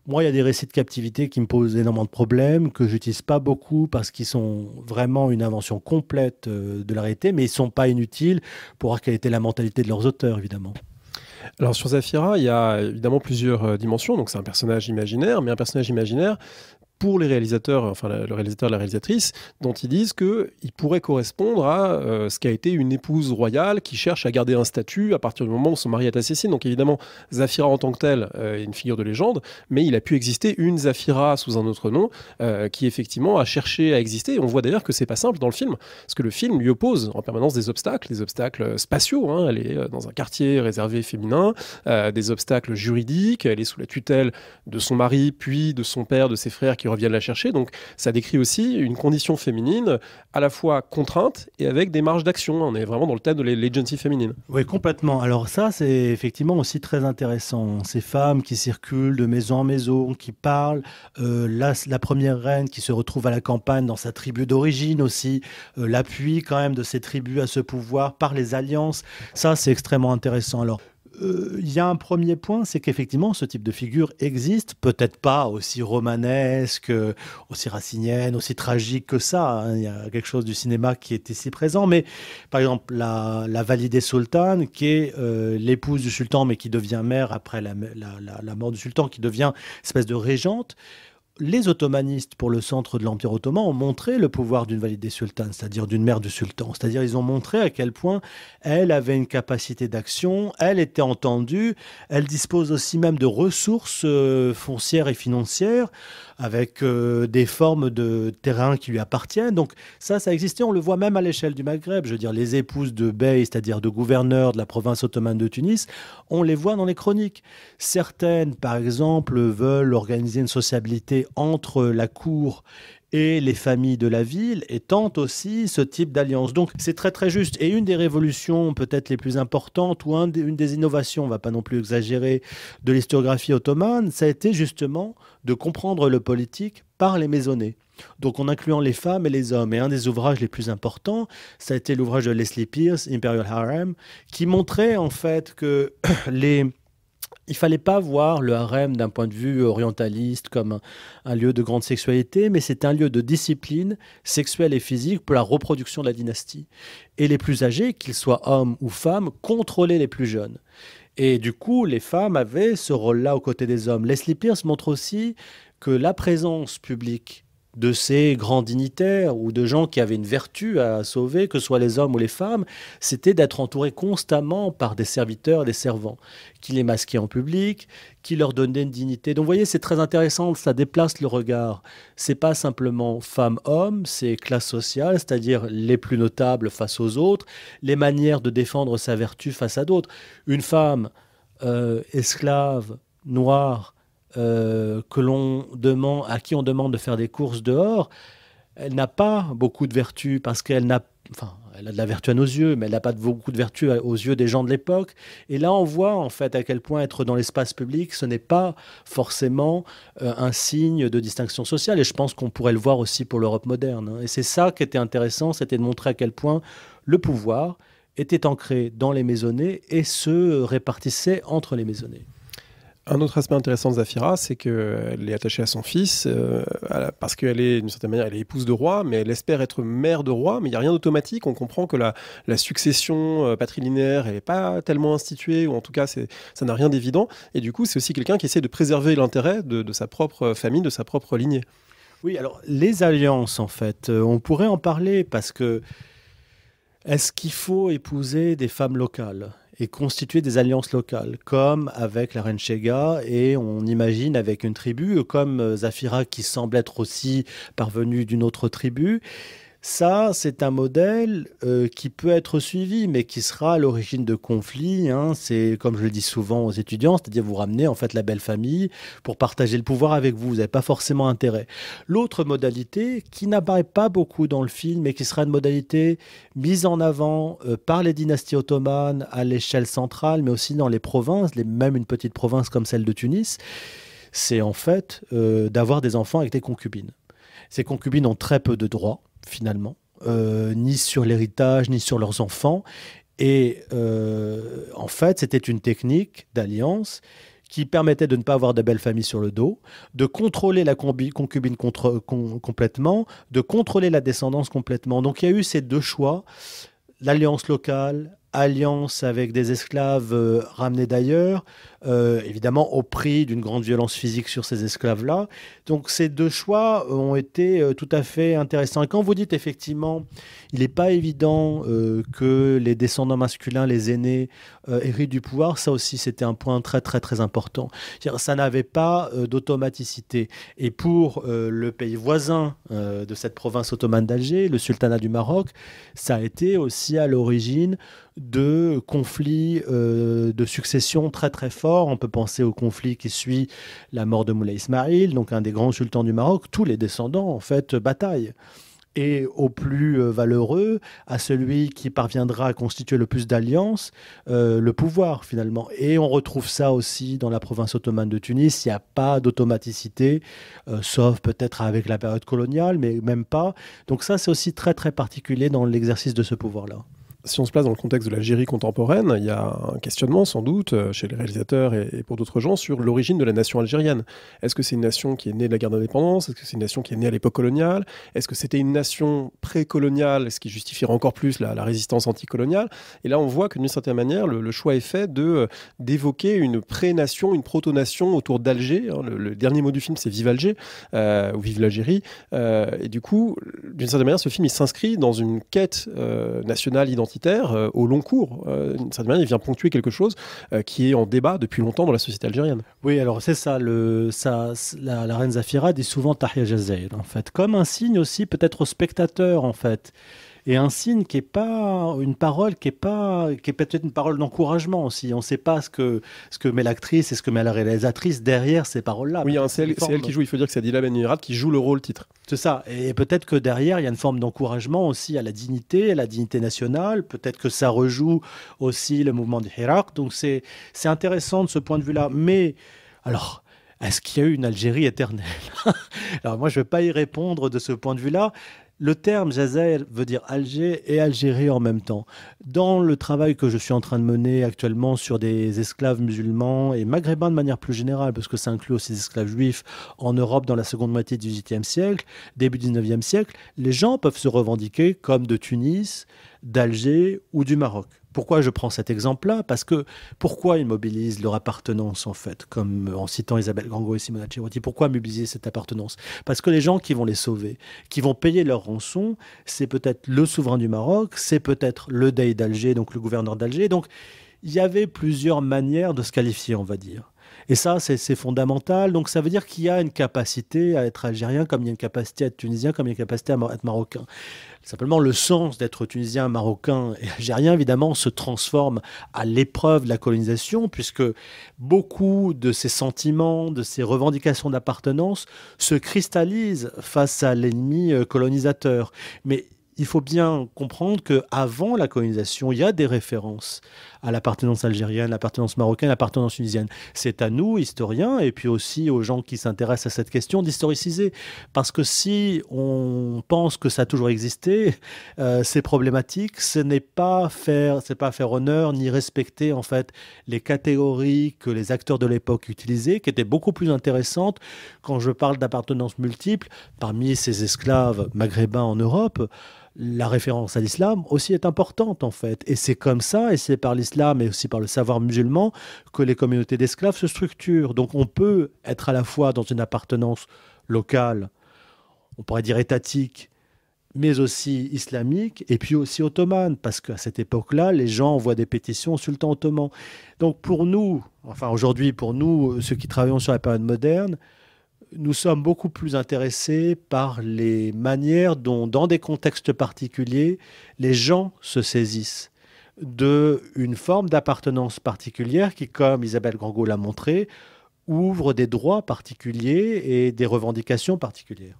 Moi, il y a des récits de captivité qui me posent énormément de problèmes, que j'utilise pas beaucoup parce qu'ils sont vraiment une invention complète euh, de la réalité, mais ils sont pas inutiles pour voir quelle était la mentalité de leurs auteurs, évidemment. Alors sur Zafira, il y a évidemment plusieurs euh, dimensions. Donc c'est un personnage imaginaire, mais un personnage imaginaire, pour les réalisateurs, enfin le réalisateur et la réalisatrice, dont ils disent qu'il pourrait correspondre à ce euh, ce qu'a été une épouse royale qui cherche à garder un statut à partir du moment où son mari est assassiné. Donc évidemment, Zafira en tant que telle euh, est une figure de légende, mais il a pu exister une Zafira sous un autre nom euh, qui effectivement a cherché à exister. on voit d'ailleurs que c'est pas simple dans le film, parce que le film lui oppose en permanence des obstacles, des obstacles spatiaux. Hein. Elle est dans un quartier réservé féminin, des obstacles juridiques, elle est sous la tutelle de son mari, puis de son père, de ses frères qui de la chercher. Donc ça décrit aussi une condition féminine à la fois contrainte et avec des marges d'action. On est vraiment dans le thème de l'agency féminine. Oui, complètement. Alors ça, c'est effectivement aussi très intéressant. Ces femmes qui circulent de maison en maison, qui parlent, euh, la, première reine qui se retrouve à la campagne dans sa tribu d'origine aussi, euh, l'appui quand même de ces tribus à ce pouvoir par les alliances, ça c'est extrêmement intéressant. Alors euh, il y a un premier point, c'est qu'effectivement, ce type de figure existe, peut-être pas aussi romanesque, euh, aussi racinienne, aussi tragique que ça. Hein. Il y a quelque chose du cinéma qui est ici présent, mais par exemple, la, la validée sultane, qui est euh, l'épouse du sultan, mais qui devient mère après la, mort du sultan, qui devient espèce de régente les ottomanistes pour le centre de l'Empire ottoman ont montré le pouvoir d'une valide des sultanes, c'est-à-dire d'une mère du sultan. C'est-à-dire ils ont montré à quel point elle avait une capacité d'action, elle était entendue, elle dispose aussi même de ressources euh, foncières et financières avec euh, des formes de terrain qui lui appartiennent. Donc ça, ça existait, on le voit même à l'échelle du Maghreb. Je veux dire, les épouses de bey, c'est-à-dire de gouverneurs de la province ottomane de Tunis, on les voit dans les chroniques. Certaines, par exemple, veulent organiser une sociabilité entre la cour et les familles de la ville étant aussi ce type d'alliance. Donc c'est très très juste. Et une des révolutions peut-être les plus importantes ou une des innovations, on ne va pas non plus exagérer, de l'historiographie ottomane, ça a été justement de comprendre le politique par les maisonnées. Donc en incluant les femmes et les hommes. Et un des ouvrages les plus importants, ça a été l'ouvrage de Leslie Pierce, Imperial Harem, qui montrait en fait que les il fallait pas voir le harem d'un point de vue orientaliste comme un, lieu de grande sexualité, mais c'est un lieu de discipline sexuelle et physique pour la reproduction de la dynastie. Et les plus âgés, qu'ils soient hommes ou femmes, contrôlaient les plus jeunes. Et du coup, les femmes avaient ce rôle-là aux côtés des hommes. Leslie Pierce montre aussi que la présence publique de ces grands dignitaires ou de gens qui avaient une vertu à sauver, que ce soit les hommes ou les femmes, c'était d'être entourés constamment par des serviteurs, des servants, qui les masquaient en public, qui leur donnaient une dignité. Donc vous voyez, c'est très intéressant, ça déplace le regard. C'est pas simplement femme-homme, c'est classe sociale, c'est-à-dire les plus notables face aux autres, les manières de défendre sa vertu face à d'autres. Une femme euh, esclave, noire, euh, que l'on demande, à qui on demande de faire des courses dehors, elle n'a pas beaucoup de vertus parce qu'elle n'a Enfin, elle a de la vertu à nos yeux, mais elle n'a pas beaucoup de vertus aux yeux des gens de l'époque. Et là, on voit en fait à quel point être dans l'espace public, ce n'est pas forcément euh, un signe de distinction sociale. Et je pense qu'on pourrait le voir aussi pour l'Europe moderne. Hein. Et c'est ça qui était intéressant, c'était de montrer à quel point le pouvoir était ancré dans les maisonnées et se répartissait entre les maisonnées. Un autre aspect intéressant de Zafira, c'est qu'elle est attachée à son fils, euh, parce qu'elle est, d'une certaine manière, elle est épouse de roi, mais elle espère être mère de roi, mais il n'y a rien d'automatique. On comprend que la, succession euh, patrilinéaire, n'est pas tellement instituée, ou en tout cas, ça n'a rien d'évident. Et du coup, c'est aussi quelqu'un qui essaie de préserver l'intérêt de, de sa propre famille, de sa propre lignée. Oui, alors les alliances, en fait, euh, on pourrait en parler parce que est-ce qu'il faut épouser des femmes locales et constituer des alliances locales, comme avec la Renchega et on imagine avec une tribu, comme euh, Zafira qui semble être aussi parvenue d'une autre tribu. Ça, c'est un modèle euh, qui peut être suivi, mais qui sera à l'origine de conflits. Hein. C'est, comme je le dis souvent aux étudiants, c'est-à-dire vous ramenez en fait la belle famille pour partager le pouvoir avec vous. Vous n'avez pas forcément intérêt. L'autre modalité, qui n'apparaît pas beaucoup dans le film, mais qui sera une modalité mise en avant euh, par les dynasties ottomanes à l'échelle centrale, mais aussi dans les provinces, même une petite province comme celle de Tunis, c'est en fait euh, d'avoir des enfants avec des concubines. Ces concubines ont très peu de droits finalement, euh, ni sur l'héritage, ni sur leurs enfants. Et euh, en fait, c'était une technique d'alliance qui permettait de ne pas avoir de belles familles sur le dos, de contrôler la concubine complètement, de contrôler la descendance complètement. Donc il y a eu ces deux choix, l'alliance locale, alliance avec des esclaves euh, ramenés d'ailleurs, euh, évidemment au prix d'une grande violence physique sur ces esclaves-là. Donc ces deux choix ont été euh, tout à fait intéressants. quand vous dites effectivement, il n'est pas évident euh, que les descendants masculins, les aînés, héritent du pouvoir, ça aussi c'était un point très très très important. Ça n'avait pas d'automaticité. Et pour le pays voisin de cette province ottomane d'Alger, le sultanat du Maroc, ça a été aussi à l'origine de conflits de succession très très forts on peut penser au conflit qui suit la mort de Moulay Ismail, donc un des grands sultans du Maroc. Tous les descendants, en fait, bataillent et au plus euh, valeureux, à celui qui parviendra à constituer le plus d'alliances, euh, le pouvoir finalement. Et on retrouve ça aussi dans la province ottomane de Tunis. Il n'y a pas d'automaticité, euh, sauf peut-être avec la période coloniale, mais même pas. Donc ça, c'est aussi très très particulier dans l'exercice de ce pouvoir-là si on se place dans le contexte de l'Algérie contemporaine, il y a un questionnement sans doute euh, chez les réalisateurs et, pour d'autres gens sur l'origine de la nation algérienne. Est-ce que c'est une nation qui est née de la guerre d'indépendance Est-ce que c'est une nation qui est née à l'époque coloniale Est-ce que c'était une nation précoloniale, ce qui justifierait encore plus la, résistance anticoloniale Et là, on voit que d'une certaine manière, le, choix est fait de euh, d'évoquer une pré-nation, une proto-nation autour d'Alger. Hein. Le, dernier mot du film, c'est Vive Alger euh, ou Vive l'Algérie. et du coup, d'une certaine manière, ce film il s'inscrit dans une quête nationale identitaire euh, au long cours. Euh, d'une certaine manière, il vient ponctuer quelque chose euh, qui est en débat depuis longtemps dans la société algérienne. Oui, alors c'est ça, le, ça la, reine Zafira dit souvent Tahia jazel en fait, comme un signe aussi peut-être aux spectateurs, en fait et un signe qui est pas une parole qui est pas qui est peut-être une parole d'encouragement aussi. On ne sait pas ce que ce que met l'actrice et ce que met la réalisatrice derrière ces paroles-là. Oui, c'est elle, qui joue. Il faut dire que c'est Adila Ben qui joue le rôle titre. C'est ça. Et peut-être que derrière il y a une forme d'encouragement aussi à la dignité, à la dignité nationale. Peut-être que ça rejoue aussi le mouvement du Hirak. Donc c'est c'est intéressant de ce point de vue-là. Mais alors. Est-ce qu'il y a eu une Algérie éternelle Alors moi, je ne vais pas y répondre de ce point de vue-là le terme Jazair veut dire Alger et Algérie en même temps. Dans le travail que je suis en train de mener actuellement sur des esclaves musulmans et maghrébins de manière plus générale, parce que ça inclut aussi des esclaves juifs en Europe dans la seconde moitié du XVIIIe siècle, début du XIXe siècle, les gens peuvent se revendiquer comme de Tunis, d'Alger ou du Maroc. Pourquoi je prends cet exemple-là Parce que pourquoi ils mobilisent leur appartenance, en fait, comme euh, en citant Isabelle Grango et Simona dit Pourquoi mobiliser cette appartenance Parce que les gens qui vont les sauver, qui vont payer leur rançon, c'est peut-être le souverain du Maroc, c'est peut-être le Dey d'Alger, donc le gouverneur d'Alger. Donc il y avait plusieurs manières de se qualifier, on va dire. Et ça, c'est fondamental. Donc ça veut dire qu'il y a une capacité à être algérien, comme il y a une capacité à être tunisien, comme il y a une capacité à être marocain. Simplement, le sens d'être tunisien, marocain et algérien, évidemment, se transforme à l'épreuve de la colonisation, puisque beaucoup de ces sentiments, de ces revendications d'appartenance se cristallisent face à l'ennemi euh, colonisateur. Mais il faut bien comprendre qu'avant la colonisation, il y a des références à l'appartenance algérienne, l'appartenance marocaine, l'appartenance tunisienne. C'est à nous, historiens, et puis aussi aux gens qui s'intéressent à cette question, d'historiciser. Parce que si on pense que ça a toujours existé, euh, c'est problématique. Ce n'est pas faire, c'est pas faire honneur ni respecter en fait les catégories que les acteurs de l'époque utilisaient, qui étaient beaucoup plus intéressantes. Quand je parle d'appartenance multiple, parmi ces esclaves maghrébins en Europe, la référence à l'islam aussi est importante en fait. Et c'est comme ça, et c'est par l'islam et aussi par le savoir musulman que les communautés d'esclaves se structurent. Donc on peut être à la fois dans une appartenance locale, on pourrait dire étatique, mais aussi islamique, et puis aussi ottomane, parce qu'à cette époque-là, les gens envoient des pétitions au sultan ottoman. Donc pour nous, enfin aujourd'hui pour nous, ceux qui travaillons sur la période moderne, nous sommes beaucoup plus intéressés par les manières dont, dans des contextes particuliers, les gens se saisissent d'une forme d'appartenance particulière qui, comme Isabelle Grangot l'a montré, ouvre des droits particuliers et des revendications particulières.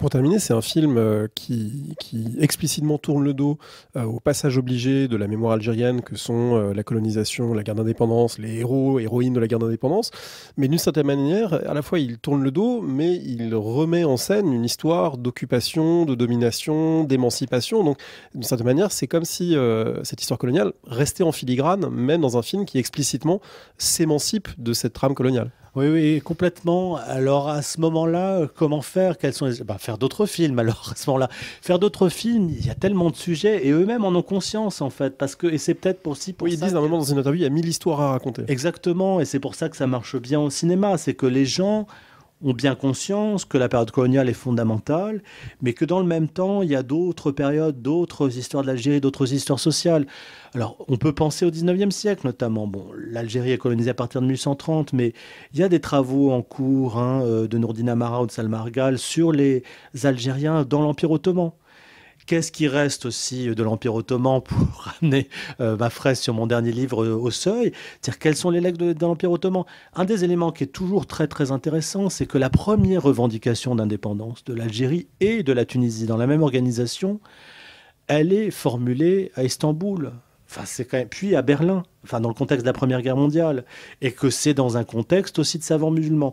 Pour terminer, c'est un film euh, qui, explicitement tourne le dos euh, au passage obligé de la mémoire algérienne que sont euh, la colonisation, la guerre d'indépendance, les héros, héroïnes de la guerre d'indépendance. Mais d'une certaine manière, à la fois il tourne le dos, mais il remet en scène une histoire d'occupation, de domination, d'émancipation. Donc d'une certaine manière, c'est comme si cette histoire coloniale restait en filigrane, même dans un film qui explicitement s'émancipe de cette trame coloniale. Oui, oui, complètement. Alors à ce moment-là, euh, comment faire Quels sont bah, Faire d'autres films, alors à ce moment-là. Faire d'autres films, il y a tellement de sujets, et eux-mêmes en ont conscience, en fait. Parce que, et c'est peut-être aussi pour oui, Ils disent, normalement, dans une interview, il y a mille histoires à raconter. Exactement, et c'est pour ça que ça marche bien au cinéma. C'est que les gens ont bien conscience que la période coloniale est fondamentale, mais que dans le même temps, il y a d'autres périodes, d'autres histoires de l'Algérie, d'autres histoires sociales. Alors, on peut penser au 19e siècle notamment. Bon, l'Algérie est colonisée à partir de 1830, mais il y a des travaux en cours hein, euh, de Nourdine Amara ou de Salmargal sur les Algériens dans l'Empire ottoman. Qu'est-ce qui reste aussi de l'Empire ottoman pour ramener euh, ma fraise sur mon dernier livre euh, au seuil dire Quels sont les legs de, l'Empire ottoman Un des éléments qui est toujours très très intéressant, c'est que la première revendication d'indépendance de l'Algérie et de la Tunisie dans la même organisation, elle est formulée à Istanbul. puis à Berlin, dans le contexte de la Première Guerre mondiale, et que c'est dans un contexte aussi de savants musulmans.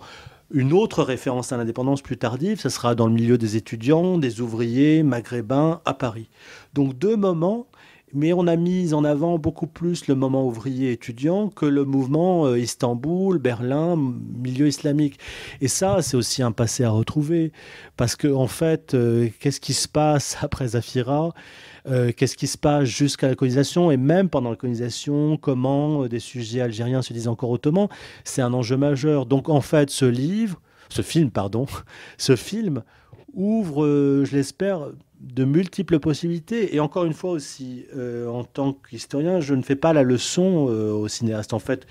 Une autre référence à l'indépendance plus tardive, ce sera dans le milieu des étudiants, des ouvriers maghrébins à Paris. Donc deux moments, mais on a mis en avant beaucoup plus le moment ouvrier-étudiant que le mouvement euh, Istanbul, Berlin, milieu islamique. Et ça, c'est aussi un passé à retrouver, parce qu'en en fait, euh, qu'est-ce qui se passe après Zafira euh, qu'est-ce qui se passe jusqu'à la colonisation et même pendant la colonisation, comment euh, des sujets algériens se disent encore ottomans. C'est un enjeu majeur. Donc en fait, ce livre, ce film, pardon, ce film ouvre, euh, je l'espère, de multiples possibilités. Et encore une fois aussi, en tant qu'historien, je ne fais pas la leçon au aux cinéastes. En fait,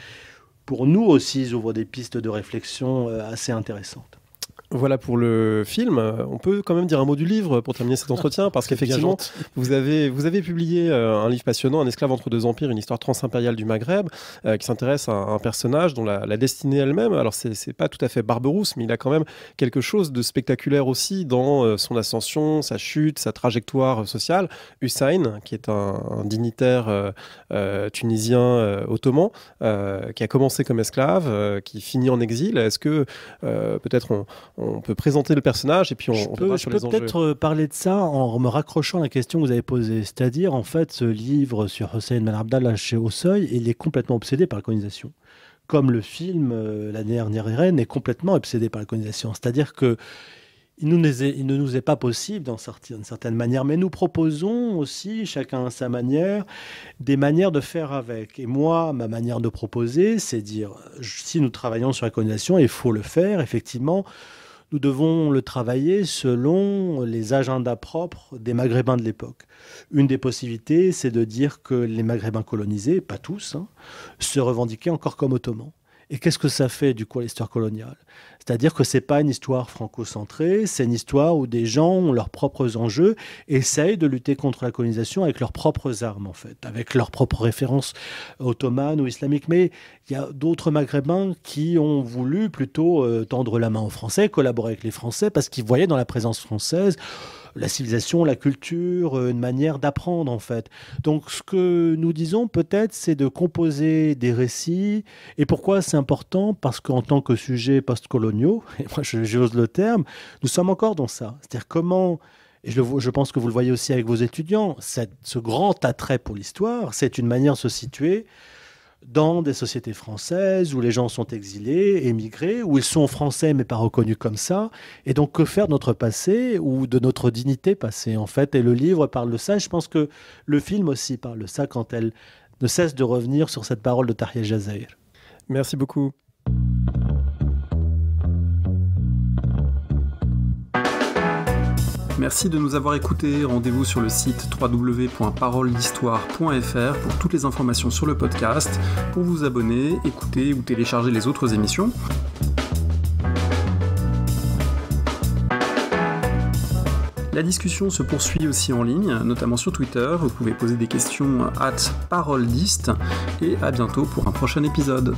pour nous aussi, ils ouvrent des pistes de réflexion assez intéressantes. Voilà pour le film. On peut quand même dire un mot du livre pour terminer cet entretien, parce qu'effectivement, vous avez, vous avez publié euh, un livre passionnant, Un esclave entre deux empires, une histoire transimpériale du Maghreb, euh, qui s'intéresse à, un personnage dont la, destinée elle-même, alors c'est pas tout à fait Barberousse, mais il a quand même quelque chose de spectaculaire aussi dans euh, son ascension, sa chute, sa trajectoire sociale. Hussein, qui est un, dignitaire tunisien ottoman, qui a commencé comme esclave, qui finit en exil, est-ce que peut-être on on peut présenter le personnage et puis on, peut, je peut-être euh, parler de ça en me raccrochant à la question que vous avez posée, c'est-à-dire en fait ce livre sur Hossein Malabdallah ben chez Au Seuil, il est complètement obsédé par la colonisation comme le film euh, La dernière Irène est complètement obsédé par la colonisation. C'est-à-dire que il, nous il, ne nous est pas possible d'en sortir d'une certaine manière, mais nous proposons aussi, chacun à sa manière, des manières de faire avec. Et moi, ma manière de proposer, c'est dire, si nous travaillons sur la colonisation, il faut le faire, effectivement, nous devons le travailler selon les agendas propres des Maghrébins de l'époque. Une des possibilités, c'est de dire que les Maghrébins colonisés, pas tous, hein, se revendiquaient encore comme ottomans. Et qu'est-ce que ça fait du coup à l'histoire coloniale C'est-à-dire que c'est pas une histoire franco-centrée, c'est une histoire où des gens ont leurs propres enjeux essayent de lutter contre la colonisation avec leurs propres armes en fait, avec leurs propres références ottomanes ou islamiques. Mais il y a d'autres Maghrébins qui ont voulu plutôt euh, tendre la main aux Français, collaborer avec les Français parce qu'ils voyaient dans la présence française la civilisation, la culture, euh, une manière d'apprendre en fait. Donc ce que nous disons peut-être, c'est de composer des récits. Et pourquoi c'est important Parce qu'en tant que sujet postcoloniaux, et moi j'ose le terme, nous sommes encore dans ça. C'est-à-dire comment et je, pense que vous le voyez aussi avec vos étudiants, ce grand attrait pour l'histoire, c'est une manière de se situer dans des sociétés françaises où les gens sont exilés, émigrés, où ils sont français mais pas reconnus comme ça. Et donc, que faire de notre passé ou de notre dignité passée, en fait Et le livre parle de ça. je pense que le film aussi parle de ça quand elle ne cesse de revenir sur cette parole de Tahir Jazair. Merci beaucoup. Merci de nous avoir écoutés. Rendez-vous sur le site www.paroledhistoire.fr pour toutes les informations sur le podcast, pour vous abonner, écouter ou télécharger les autres émissions. La discussion se poursuit aussi en ligne, notamment sur Twitter. Vous pouvez poser des questions à paroledist et à bientôt pour un prochain épisode.